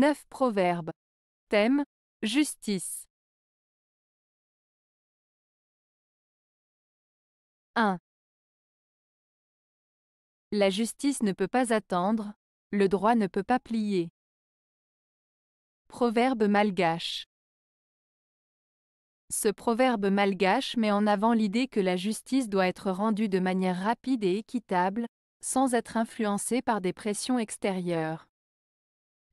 9 proverbes. Thème Justice. 1. La justice ne peut pas attendre, le droit ne peut pas plier. Proverbe malgache. Ce proverbe malgache met en avant l'idée que la justice doit être rendue de manière rapide et équitable, sans être influencée par des pressions extérieures.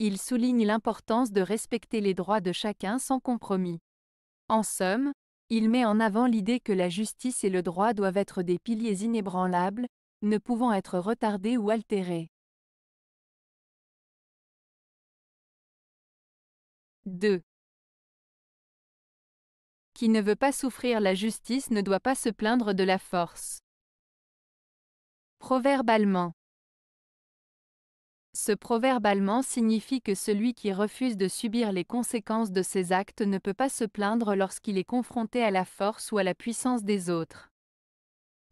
Il souligne l'importance de respecter les droits de chacun sans compromis. En somme, il met en avant l'idée que la justice et le droit doivent être des piliers inébranlables, ne pouvant être retardés ou altérés. 2. Qui ne veut pas souffrir la justice ne doit pas se plaindre de la force. Proverbe allemand. Ce proverbe allemand signifie que celui qui refuse de subir les conséquences de ses actes ne peut pas se plaindre lorsqu'il est confronté à la force ou à la puissance des autres.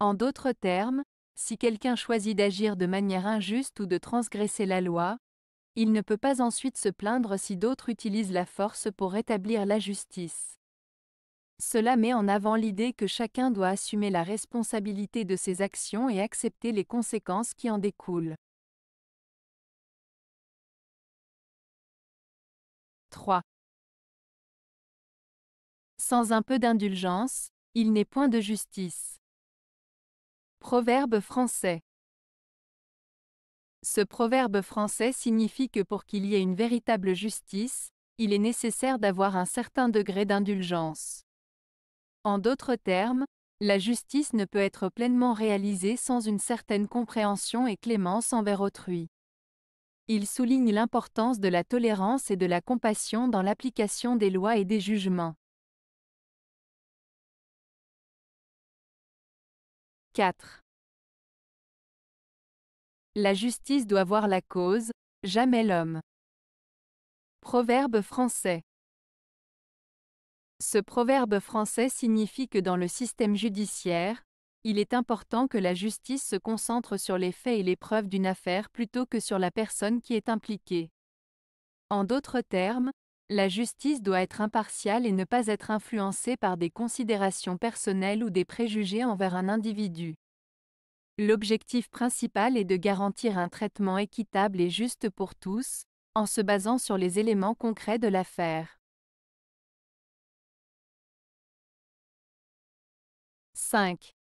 En d'autres termes, si quelqu'un choisit d'agir de manière injuste ou de transgresser la loi, il ne peut pas ensuite se plaindre si d'autres utilisent la force pour rétablir la justice. Cela met en avant l'idée que chacun doit assumer la responsabilité de ses actions et accepter les conséquences qui en découlent. Sans un peu d'indulgence, il n'est point de justice. Proverbe français. Ce proverbe français signifie que pour qu'il y ait une véritable justice, il est nécessaire d'avoir un certain degré d'indulgence. En d'autres termes, la justice ne peut être pleinement réalisée sans une certaine compréhension et clémence envers autrui. Il souligne l'importance de la tolérance et de la compassion dans l'application des lois et des jugements. 4. La justice doit voir la cause, jamais l'homme. Proverbe français. Ce proverbe français signifie que dans le système judiciaire, il est important que la justice se concentre sur les faits et les preuves d'une affaire plutôt que sur la personne qui est impliquée. En d'autres termes, la justice doit être impartiale et ne pas être influencée par des considérations personnelles ou des préjugés envers un individu. L'objectif principal est de garantir un traitement équitable et juste pour tous, en se basant sur les éléments concrets de l'affaire. 5.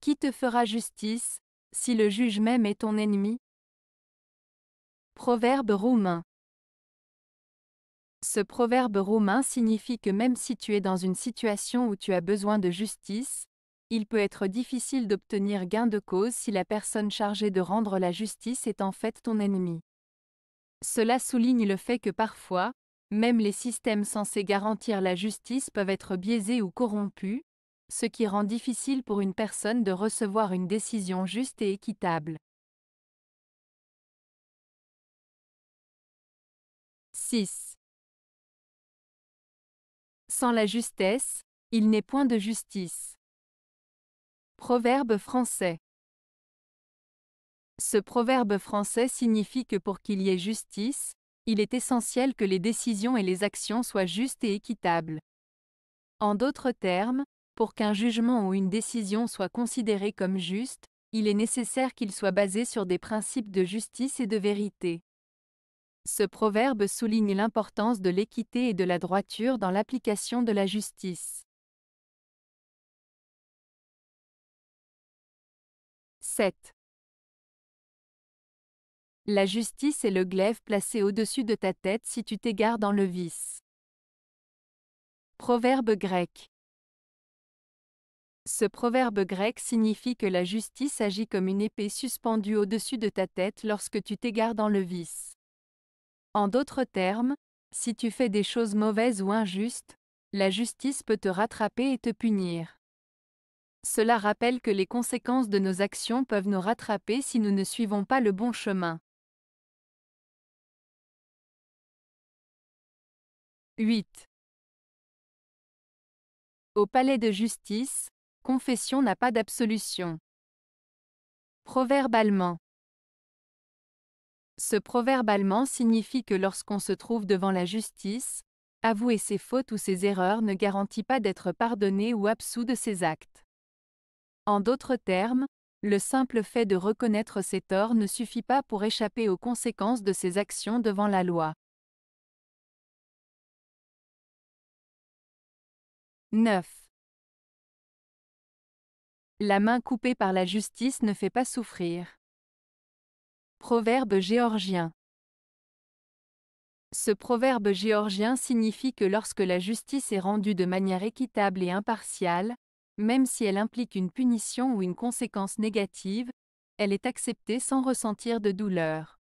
Qui te fera justice, si le juge même est ton ennemi Proverbe roumain. Ce proverbe roumain signifie que même si tu es dans une situation où tu as besoin de justice, il peut être difficile d'obtenir gain de cause si la personne chargée de rendre la justice est en fait ton ennemi. Cela souligne le fait que parfois, même les systèmes censés garantir la justice peuvent être biaisés ou corrompus, ce qui rend difficile pour une personne de recevoir une décision juste et équitable. 6. Sans la justesse, il n'est point de justice. Proverbe français. Ce proverbe français signifie que pour qu'il y ait justice, il est essentiel que les décisions et les actions soient justes et équitables. En d'autres termes, pour qu'un jugement ou une décision soit considéré comme juste, il est nécessaire qu'il soit basé sur des principes de justice et de vérité. Ce proverbe souligne l'importance de l'équité et de la droiture dans l'application de la justice. 7. La justice est le glaive placé au-dessus de ta tête si tu t'égares dans le vice. Proverbe grec. Ce proverbe grec signifie que la justice agit comme une épée suspendue au-dessus de ta tête lorsque tu t'égares dans le vice. En d'autres termes, si tu fais des choses mauvaises ou injustes, la justice peut te rattraper et te punir. Cela rappelle que les conséquences de nos actions peuvent nous rattraper si nous ne suivons pas le bon chemin. 8. Au palais de justice, Confession n'a pas d'absolution. Proverbe allemand. Ce proverbe allemand signifie que lorsqu'on se trouve devant la justice, avouer ses fautes ou ses erreurs ne garantit pas d'être pardonné ou absous de ses actes. En d'autres termes, le simple fait de reconnaître ses torts ne suffit pas pour échapper aux conséquences de ses actions devant la loi. 9. La main coupée par la justice ne fait pas souffrir. Proverbe géorgien. Ce proverbe géorgien signifie que lorsque la justice est rendue de manière équitable et impartiale, même si elle implique une punition ou une conséquence négative, elle est acceptée sans ressentir de douleur.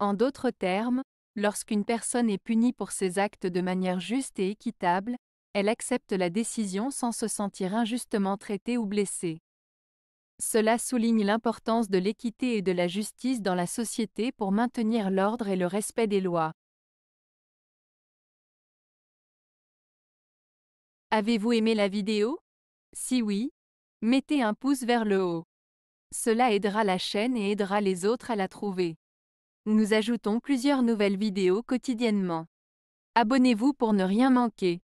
En d'autres termes, lorsqu'une personne est punie pour ses actes de manière juste et équitable, elle accepte la décision sans se sentir injustement traitée ou blessée. Cela souligne l'importance de l'équité et de la justice dans la société pour maintenir l'ordre et le respect des lois. Avez-vous aimé la vidéo Si oui, mettez un pouce vers le haut. Cela aidera la chaîne et aidera les autres à la trouver. Nous ajoutons plusieurs nouvelles vidéos quotidiennement. Abonnez-vous pour ne rien manquer.